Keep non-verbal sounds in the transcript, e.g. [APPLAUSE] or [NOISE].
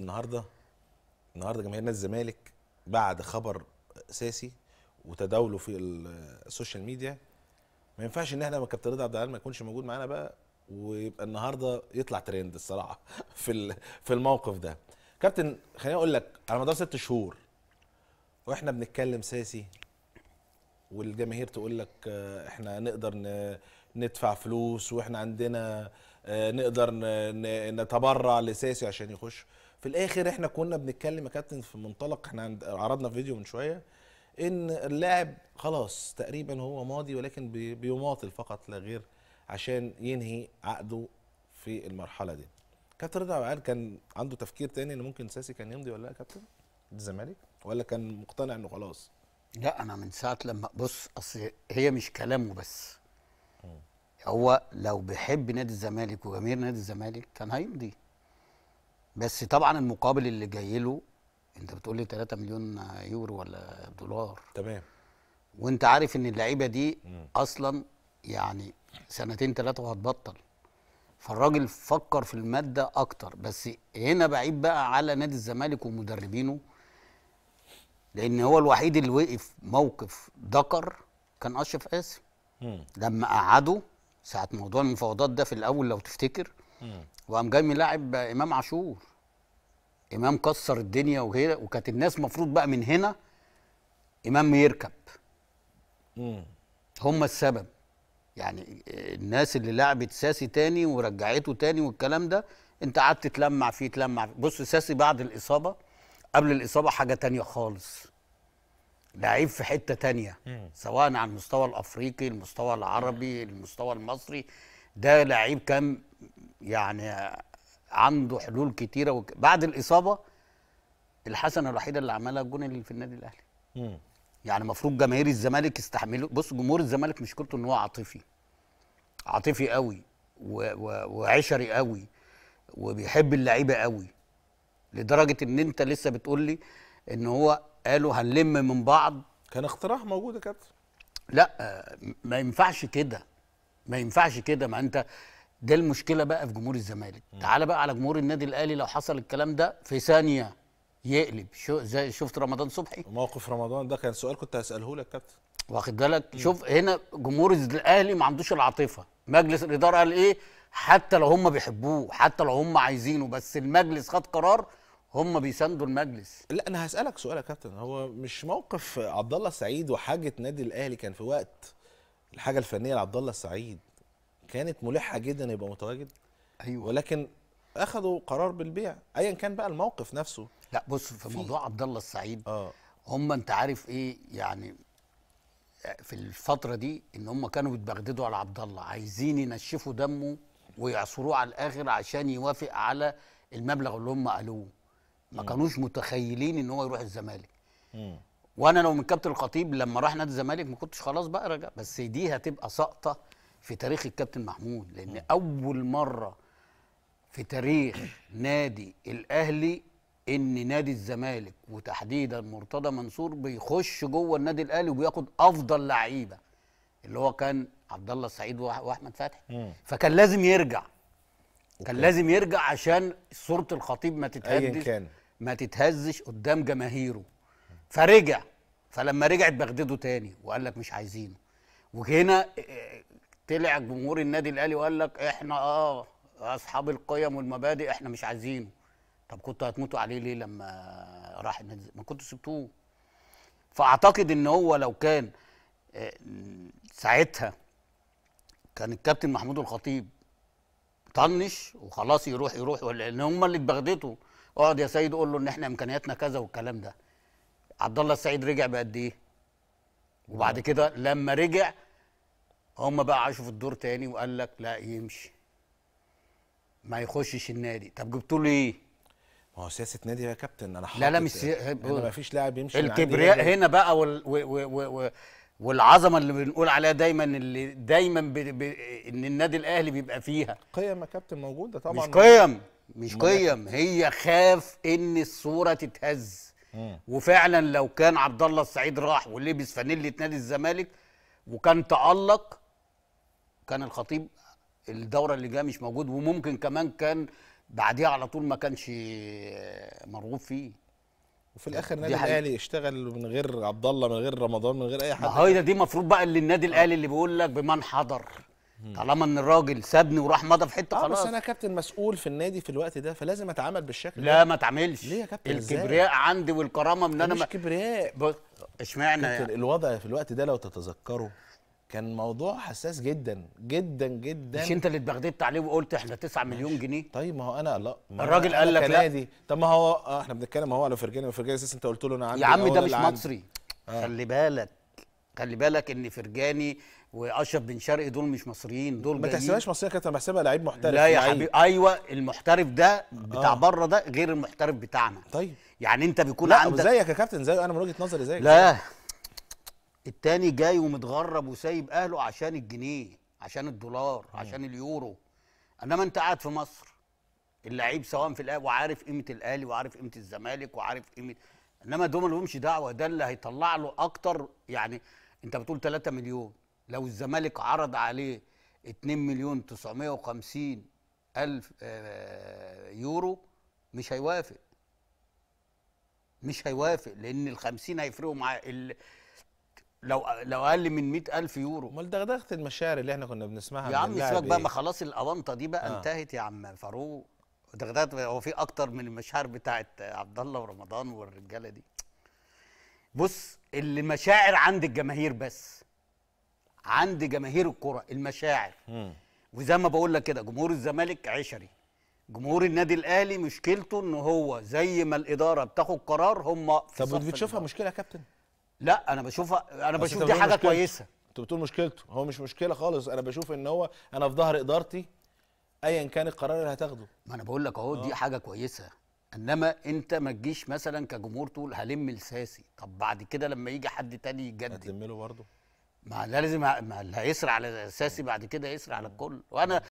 النهارده النهارده جماهير نادي الزمالك بعد خبر اساسي وتداوله في السوشيال ميديا ما ينفعش ان احنا كابتن رضا عبد العال ما يكونش موجود معانا بقى ويبقى النهارده يطلع ترند الصراحه [LAUGHS] في في الموقف ده كابتن خليني اقول لك على مدار ست شهور واحنا بنتكلم ساسي والجماهير تقول لك آه، احنا نقدر ندفع فلوس واحنا عندنا آه، نقدر نتبرع لساسي عشان يخش في الاخر احنا كنا بنتكلم يا كابتن في منطلق احنا عرضنا فيديو من شويه ان اللاعب خلاص تقريبا هو ماضي ولكن بيماطل فقط لا غير عشان ينهي عقده في المرحله دي كابتن رضا عبد كان عنده تفكير تاني ان ممكن ساسي كان يمضي ولا لا يا كابتن الزمالك ولا كان مقتنع انه خلاص لا انا من ساعه لما بص اصل هي مش كلامه بس هو لو بيحب نادي الزمالك وجماهير نادي الزمالك كان هيمضي بس طبعا المقابل اللي جاي له انت بتقول لي 3 مليون يورو ولا دولار تمام وانت عارف ان اللعيبه دي مم. اصلا يعني سنتين ثلاثه وهتبطل فالراجل فكر في الماده اكتر بس هنا بعيد بقى على نادي الزمالك ومدربينه لان هو الوحيد اللي وقف موقف ذكر كان اشرف قاسم لما قعدوا ساعه موضوع المفاوضات ده في الاول لو تفتكر وقام جاي ملاعب امام عاشور امام كسر الدنيا وكده وكانت الناس مفروض بقى من هنا امام يركب هم السبب يعني الناس اللي لعبت ساسي تاني ورجعته تاني والكلام ده انت قعدت تلمع فيه تلمع فيه. بص ساسي بعد الاصابه قبل الاصابه حاجه تانية خالص لعيب في حته تانية سواء على المستوى الافريقي المستوى العربي المستوى المصري ده لعيب كان يعني عنده حلول كتيره وك... بعد الاصابه الحسنه الوحيده اللي عملها الجون اللي في النادي الاهلي مم. يعني المفروض جماهير الزمالك يستحملوا بص جمهور الزمالك مشكلته ان هو عاطفي عاطفي قوي و... و... وعشري قوي وبيحب اللعيبه قوي لدرجه ان انت لسه بتقول لي ان هو قالوا هنلم من بعض كان اقتراح موجود يا كابتن لا ما ينفعش كده ما ينفعش كده ما انت ده المشكله بقى في جمهور الزمالك تعال بقى على جمهور النادي الاهلي لو حصل الكلام ده في ثانيه يقلب شو زي شفت رمضان صبحي موقف رمضان ده كان سؤال كنت هساله لك كابتن واخد بالك شوف هنا جمهور الاهلي ما عندوش العاطفه مجلس الاداره قال ايه حتى لو هم بيحبوه حتى لو هم عايزينه بس المجلس خد قرار هم بيساندوا المجلس لا انا هسالك سؤال يا كابتن هو مش موقف عبد الله سعيد وحاجه نادي الاهلي كان في وقت الحاجه الفنيه لعبد الله السعيد كانت ملحه جدا يبقى متواجد ايوه ولكن اخذوا قرار بالبيع ايا كان بقى الموقف نفسه لا بص في, في موضوع عبد الله السعيد اه هم انت عارف ايه يعني في الفتره دي ان هم كانوا بيتبغددوا على عبد الله عايزين ينشفوا دمه ويعصروه على الاخر عشان يوافق على المبلغ اللي هم قالوه ما كانوش متخيلين ان هو يروح الزمالك وانا لو من كابتن الخطيب لما راح نادي الزمالك ما كنتش خلاص بقى رجع بس دي هتبقى سقطه في تاريخ الكابتن محمود لان اول مره في تاريخ نادي الاهلي ان نادي الزمالك وتحديدا مرتضى منصور بيخش جوه النادي الاهلي وبياخد افضل لعيبه اللي هو كان عبد الله السعيد واحمد فتحي فكان لازم يرجع أوكي. كان لازم يرجع عشان صوره الخطيب ما تتهزش ما تتهزش قدام جماهيره فرجع فلما رجعت بغدادوا تاني وقال لك مش عايزينه وهنا آه، آه، طلع جمهور النادي الاهلي وقال لك احنا اه اصحاب القيم والمبادئ احنا مش عايزينه طب كنتوا هتموتوا عليه ليه لما راح النادي ما كنتوا سبتوه فاعتقد ان هو لو كان آه، ساعتها كان الكابتن محمود الخطيب طنش وخلاص يروح يروح لان هم اللي اتبغدته اقعد يا سيد قول له ان احنا امكانياتنا كذا والكلام ده عبد الله السعيد رجع بقد ايه وبعد كده لما رجع هم بقى عاشوا في الدور تاني وقال لك لا يمشي ما يخشش النادي طب جبتوا له ايه ما هو سياسه نادي يا كابتن انا حاطط لا لا مش سياسه ما فيش لاعب يمشي الكبرياء هنا بقى وال... و... و... و... والعظمه اللي بنقول عليها دايما اللي دايما ب... ب... ان النادي الاهلي بيبقى فيها قيم يا كابتن موجوده طبعا مش قيم مش قيم هي خاف ان الصوره تتهز وفعلا لو كان عبد الله السعيد راح ولبس فانيله نادي الزمالك وكان تالق كان الخطيب الدوره اللي جايه مش موجود وممكن كمان كان بعديها على طول ما كانش مرغوب فيه وفي الاخر النادي الاهلي اشتغل من غير عبد الله من غير رمضان من غير اي حد هاي دي المفروض بقى اللي النادي الاهلي اللي بيقول لك بمن حضر طالما ان الراجل سابني وراح مضى في حته آه، خلاص بس انا كابتن مسؤول في النادي في الوقت ده فلازم اتعامل بالشكل لا ده. ما اتعاملش ليه يا كابتن الكبرياء عندي والكرامه من انا مش ما... كبرياء اشمعنى يعني الوضع في الوقت ده لو تتذكره كان موضوع حساس جدا جدا جدا مش انت اللي اتبغددت عليه وقلت احنا 9 مليون جنيه طيب ما هو انا لا الراجل قال لك لا طب ما هو اه احنا بنتكلم هو على فرجاني وفرجاني اساسا انت قلت له انا عندي يا عم ده مش مصري آه. خلي بالك خلي بالك ان فرجاني واشرف بن شرقي دول مش مصريين دول ما تحسبهاش مصريه كانت بحسبها لعيب محترف لا يا حبيبي ايوه المحترف ده بتاع آه. بره ده غير المحترف بتاعنا طيب يعني انت بيكون لا عندك زيك يا كابتن زيك انا من وجهه نظري زيك لا التاني جاي ومتغرب وسايب اهله عشان الجنيه عشان الدولار م. عشان اليورو انما انت قاعد في مصر اللعيب سواء في الاهلي وعارف قيمه الاهلي وعارف قيمه الزمالك وعارف قيمه انما دول ما لهمش دعوه ده اللي هيطلع له اكتر يعني انت بتقول 3 مليون لو الزمالك عرض عليه 2 مليون 950 الف آه، يورو مش هيوافق مش هيوافق لان ال 50 هيفرقوا مع ال... لو لو اقل من 100000 يورو امال دغدغه المشاعر اللي احنا كنا بنسمعها يا عم سيبك بقى إيه؟ ما خلاص الاونطه دي بقى آه. انتهت يا عم فاروق دغدغه هو في اكتر من المشاعر بتاعت عبد الله ورمضان والرجاله دي بص المشاعر عند الجماهير بس عند جماهير الكره المشاعر وزي ما بقول لك كده جمهور الزمالك عشري جمهور النادي الاهلي مشكلته ان هو زي ما الاداره بتاخد قرار هم طب بتشوفها مشكله يا كابتن لا انا بشوفها انا بشوف دي حاجه مشكلة. كويسه انت بتقول مشكلته هو مش مشكله خالص انا بشوف ان هو انا في ظهر ادارتي ايا كان القرار اللي هتاخده ما انا بقول لك اهو دي آه. حاجه كويسه انما انت ما تجيش مثلا كجمهور تقول هلم الساسي طب بعد كده لما يجي حد تاني يجدد هتلم له برضه ما لا لازم ما هيسرع على الساسي بعد كده يسرع على الكل وانا